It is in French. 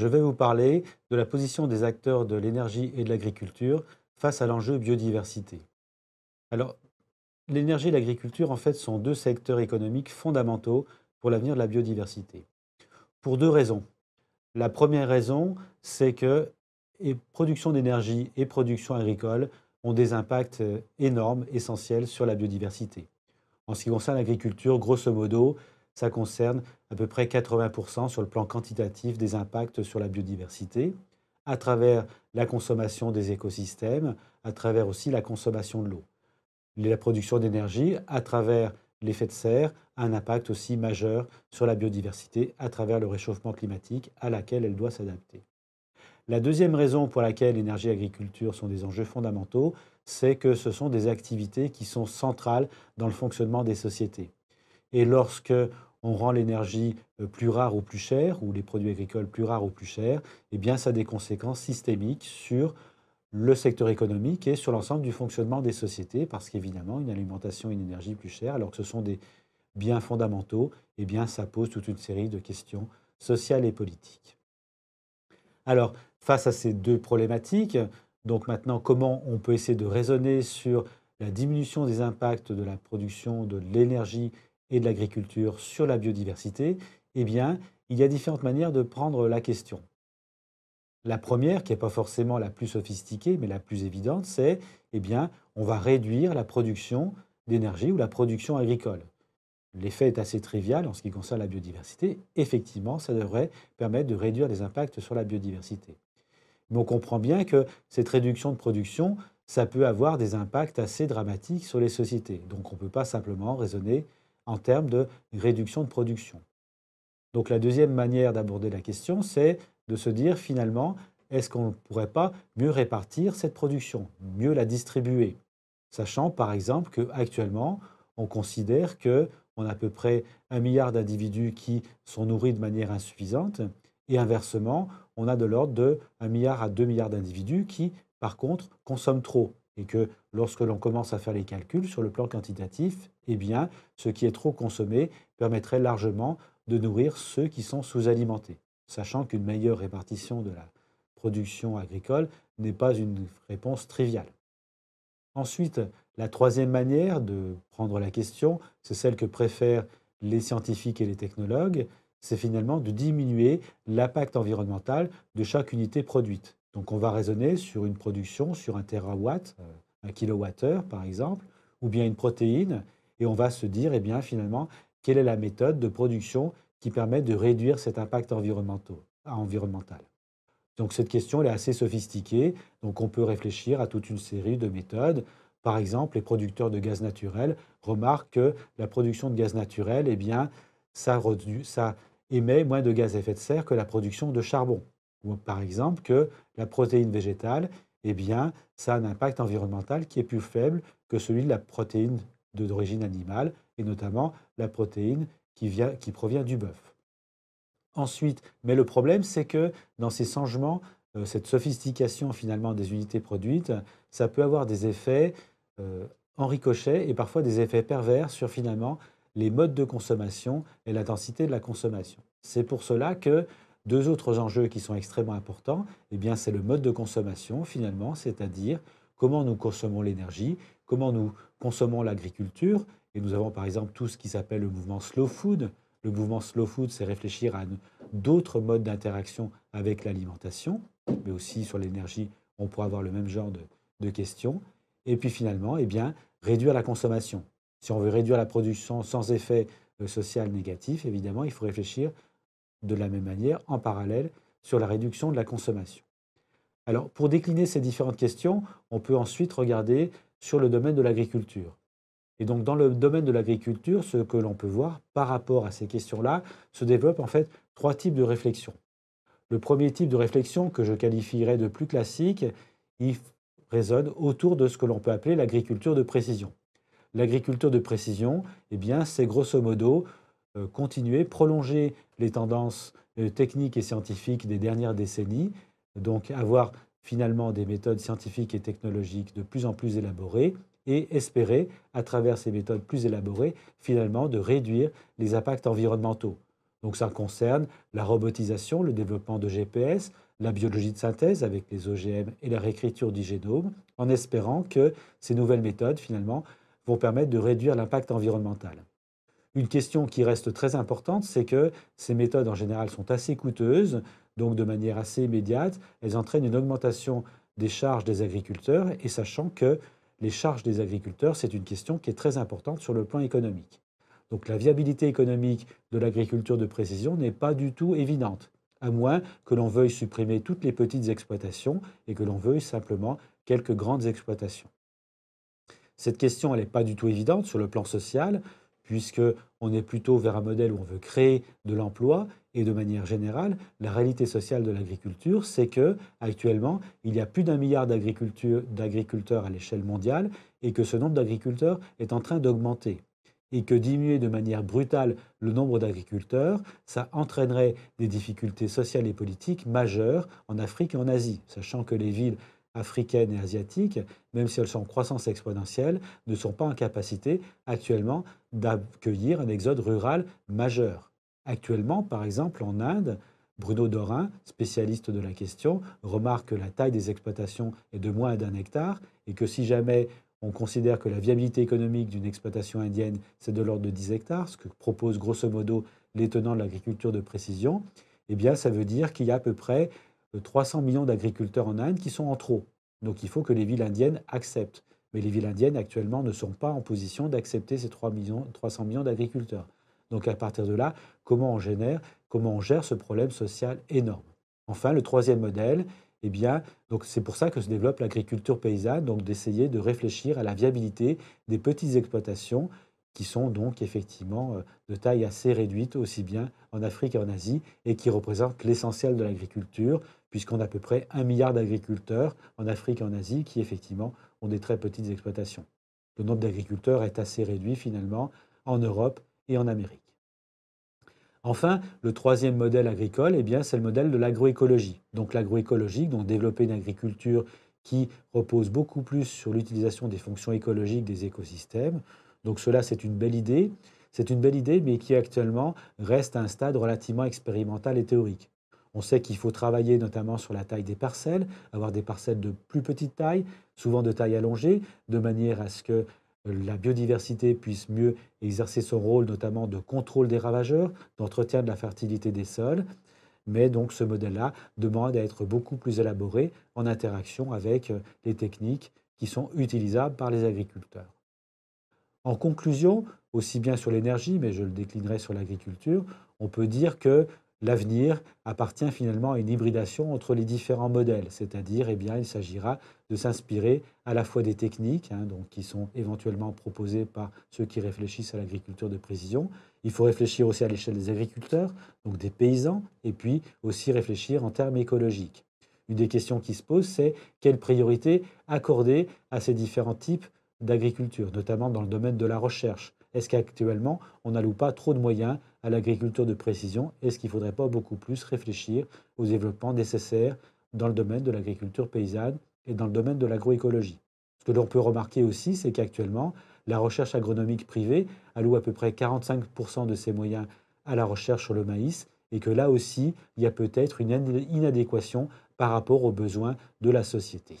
je vais vous parler de la position des acteurs de l'énergie et de l'agriculture face à l'enjeu biodiversité. Alors, l'énergie et l'agriculture, en fait, sont deux secteurs économiques fondamentaux pour l'avenir de la biodiversité. Pour deux raisons. La première raison, c'est que production d'énergie et production agricole ont des impacts euh, énormes, essentiels sur la biodiversité. En ce qui concerne l'agriculture, grosso modo, ça concerne à peu près 80% sur le plan quantitatif des impacts sur la biodiversité, à travers la consommation des écosystèmes, à travers aussi la consommation de l'eau. La production d'énergie, à travers l'effet de serre, a un impact aussi majeur sur la biodiversité, à travers le réchauffement climatique à laquelle elle doit s'adapter. La deuxième raison pour laquelle l'énergie et l'agriculture sont des enjeux fondamentaux, c'est que ce sont des activités qui sont centrales dans le fonctionnement des sociétés. Et lorsque on rend l'énergie euh, plus rare ou plus chère, ou les produits agricoles plus rares ou plus chers, et eh bien ça a des conséquences systémiques sur le secteur économique et sur l'ensemble du fonctionnement des sociétés, parce qu'évidemment, une alimentation et une énergie plus chères, alors que ce sont des biens fondamentaux, eh bien ça pose toute une série de questions sociales et politiques. Alors, face à ces deux problématiques, donc maintenant, comment on peut essayer de raisonner sur la diminution des impacts de la production de l'énergie et de l'agriculture sur la biodiversité, eh bien, il y a différentes manières de prendre la question. La première, qui n'est pas forcément la plus sophistiquée, mais la plus évidente, c'est, eh bien, on va réduire la production d'énergie ou la production agricole. L'effet est assez trivial en ce qui concerne la biodiversité. Effectivement, ça devrait permettre de réduire les impacts sur la biodiversité. Mais on comprend bien que cette réduction de production, ça peut avoir des impacts assez dramatiques sur les sociétés. Donc on ne peut pas simplement raisonner en termes de réduction de production. Donc la deuxième manière d'aborder la question, c'est de se dire finalement, est-ce qu'on ne pourrait pas mieux répartir cette production, mieux la distribuer Sachant par exemple qu'actuellement, on considère qu'on a à peu près un milliard d'individus qui sont nourris de manière insuffisante, et inversement, on a de l'ordre de 1 milliard à 2 milliards d'individus qui, par contre, consomment trop, et que lorsque l'on commence à faire les calculs sur le plan quantitatif, eh bien, ce qui est trop consommé permettrait largement de nourrir ceux qui sont sous-alimentés, sachant qu'une meilleure répartition de la production agricole n'est pas une réponse triviale. Ensuite, la troisième manière de prendre la question, c'est celle que préfèrent les scientifiques et les technologues, c'est finalement de diminuer l'impact environnemental de chaque unité produite. Donc on va raisonner sur une production sur un terawatt, euh, un kilowattheure par exemple, ou bien une protéine, et on va se dire, eh bien finalement, quelle est la méthode de production qui permet de réduire cet impact environnemental. Donc cette question est assez sophistiquée, donc on peut réfléchir à toute une série de méthodes. Par exemple, les producteurs de gaz naturel remarquent que la production de gaz naturel, eh bien, ça émet moins de gaz à effet de serre que la production de charbon. Ou par exemple que la protéine végétale, eh bien, ça a un impact environnemental qui est plus faible que celui de la protéine d'origine animale, et notamment la protéine qui, provient du bœuf. Ensuite, mais le problème, c'est que dans ces changements, euh, cette sophistication finalement des unités produites, ça peut avoir des effets euh, en ricochet et parfois des effets pervers sur finalement les modes de consommation et la densité de la consommation. C'est pour cela que deux autres enjeux qui sont extrêmement importants, eh bien, c'est le mode de consommation finalement, c'est-à-dire comment nous consommons l'énergie, comment nous consommons l'agriculture. Et nous avons par exemple tout ce qui s'appelle le mouvement slow food. Le mouvement slow food, c'est réfléchir à d'autres modes d'interaction avec l'alimentation, mais aussi sur l'énergie, on pourrait avoir le même genre de, questions. Et puis finalement, eh bien, réduire la consommation. Si on veut réduire la production sans effet euh, social négatif, évidemment, il faut réfléchir de la même manière, en parallèle, sur la réduction de la consommation. Alors, pour décliner ces différentes questions, on peut ensuite regarder sur le domaine de l'agriculture. Et donc, dans le domaine de l'agriculture, ce que l'on peut voir par rapport à ces questions-là, se développent en fait trois types de réflexions. Le premier type de réflexion, que je qualifierais de plus classique, il résonne autour de ce que l'on peut appeler l'agriculture de précision. L'agriculture de précision, eh bien, c'est grosso modo euh, continuer, prolonger les tendances euh, techniques et scientifiques des dernières décennies, donc avoir finalement des méthodes scientifiques et technologiques de plus en plus élaborées et espérer, à travers ces méthodes plus élaborées, finalement de réduire les impacts environnementaux. Donc ça concerne la robotisation, le développement de GPS, la biologie de synthèse avec les OGM et la réécriture du génome, en espérant que ces nouvelles méthodes, finalement, vont permettre de réduire l'impact environnemental. Une question qui reste très importante, c'est que ces méthodes en général sont assez coûteuses, donc de manière assez immédiate, elles entraînent une augmentation des charges des agriculteurs, et sachant que les charges des agriculteurs, c'est une question qui est très importante sur le plan économique. Donc la viabilité économique de l'agriculture de précision n'est pas du tout évidente, à moins que l'on veuille supprimer toutes les petites exploitations et que l'on veuille simplement quelques grandes exploitations. Cette question, elle n'est pas du tout évidente sur le plan social, puisque on est plutôt vers un modèle où on veut créer de l'emploi et de manière générale, la réalité sociale de l'agriculture, c'est que actuellement, il y a plus d'un milliard d'agriculteurs à l'échelle mondiale et que ce nombre d'agriculteurs est en train d'augmenter et que diminuer de manière brutale le nombre d'agriculteurs, ça entraînerait des difficultés sociales et politiques majeures en Afrique et en Asie, sachant que les villes africaines et asiatiques, même si elles sont en croissance exponentielle, ne sont pas en capacité actuellement d'accueillir un exode rural majeur. Actuellement, par exemple, en Inde, Bruno Dorin, spécialiste de la question, remarque que la taille des exploitations est de moins d'un hectare et que si jamais on considère que la viabilité économique d'une exploitation indienne, c'est de l'ordre de 10 hectares, ce que propose grosso modo les tenants de l'agriculture de précision, eh bien ça veut dire qu'il y a à peu près 300 millions d'agriculteurs en Inde qui sont en trop. Donc il faut que les villes indiennes acceptent. Mais les villes indiennes actuellement ne sont pas en position d'accepter ces 3 millions, 300 millions d'agriculteurs. Donc à partir de là, comment on génère, comment on gère ce problème social énorme Enfin, le troisième modèle, eh bien, donc c'est pour ça que se développe l'agriculture paysanne, donc d'essayer de réfléchir à la viabilité des petites exploitations qui sont donc effectivement euh, de taille assez réduite, aussi bien en Afrique qu'en Asie, et qui représentent l'essentiel de l'agriculture, puisqu'on a à peu près un milliard d'agriculteurs en Afrique et en Asie qui effectivement ont des très petites exploitations. Le nombre d'agriculteurs est assez réduit finalement en Europe et en Amérique. Enfin, le troisième modèle agricole, eh bien, c'est le modèle de l'agroécologie. Donc l'agroécologie, donc développer une agriculture qui repose beaucoup plus sur l'utilisation des fonctions écologiques des écosystèmes, donc cela, c'est une belle idée. C'est une belle idée, mais qui actuellement reste à un stade relativement expérimental et théorique. On sait qu'il faut travailler notamment sur la taille des parcelles, avoir des parcelles de plus petite taille, souvent de taille allongée, de manière à ce que la biodiversité puisse mieux exercer son rôle, notamment de contrôle des ravageurs, d'entretien de la fertilité des sols. Mais donc ce modèle-là demande à être beaucoup plus élaboré en interaction avec les techniques qui sont utilisables par les agriculteurs. En conclusion, aussi bien sur l'énergie, mais je le déclinerai sur l'agriculture, on peut dire que l'avenir appartient finalement à une hybridation entre les différents modèles, c'est-à-dire eh bien, il s'agira de s'inspirer à la fois des techniques hein, donc, qui sont éventuellement proposées par ceux qui réfléchissent à l'agriculture de précision, il faut réfléchir aussi à l'échelle des agriculteurs, donc des paysans, et puis aussi réfléchir en termes écologiques. Une des questions qui se pose, c'est quelle priorité accorder à ces différents types d'agriculture, notamment dans le domaine de la recherche. Est-ce qu'actuellement, on n'alloue pas trop de moyens à l'agriculture de précision Est-ce qu'il ne faudrait pas beaucoup plus réfléchir aux développements nécessaires dans le domaine de l'agriculture paysanne et dans le domaine de l'agroécologie Ce que l'on peut remarquer aussi, c'est qu'actuellement, la recherche agronomique privée alloue à peu près 45% de ses moyens à la recherche sur le maïs et que là aussi, il y a peut-être une inadéquation par rapport aux besoins de la société.